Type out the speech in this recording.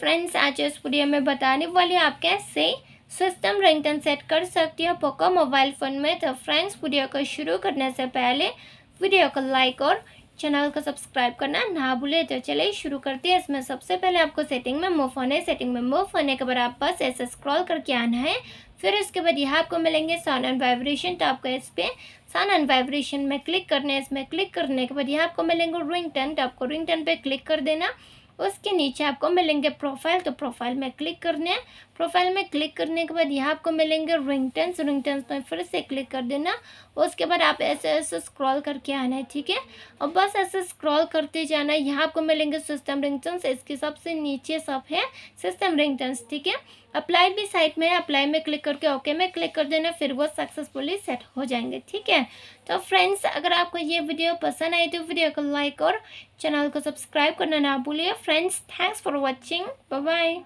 Friends आज इस video में बताने वाले आप कैसे सिस्टम रिंगटन सेट कर सकती हो पोको मोबाइल फ़ोन में तो फ्रेंड्स वीडियो को शुरू करने से पहले वीडियो को लाइक और चैनल को सब्सक्राइब करना ना भूले तो चले शुरू करते हैं इसमें सबसे पहले आपको सेटिंग में मूव होने सेटिंग में मूव होने के बाद आप बस ऐसे स्क्रॉल करके आना है फिर इसके बाद यहाँ आपको मिलेंगे साउंड एंड वाइब्रेशन तो आपको इस पर साउंड एंड वाइब्रेशन में क्लिक करने है इसमें क्लिक करने के बाद यहाँ आपको मिलेंगे रिंग टन तो आपको रिंग टन पर क्लिक कर देना उसके नीचे आपको मिलेंगे प्रोफाइल तो प्रोफाइल में क्लिक करना है प्रोफाइल में क्लिक करने के बाद यहाँ आपको मिलेंगे रिंगटन्स रिंगटन्स में फिर से क्लिक कर देना उसके बाद आप ऐसे ऐसे स्क्रॉल करके आना है ठीक है और बस ऐसे स्क्रॉल करते जाना है यहाँ आपको मिलेंगे सिस्टम रिंगटन्स इसके सबसे नीचे सब है सिस्टम रिंगटन्स ठीक है अप्लाई भी साइट में अप्लाई में क्लिक करके ओके में क्लिक कर देना फिर वो सक्सेसफुली सेट हो जाएंगे ठीक है तो फ्रेंड्स अगर आपको ये वीडियो पसंद आई तो वीडियो को लाइक और चैनल को सब्सक्राइब करना ना भूलिए friends. Thanks for watching. Bye bye.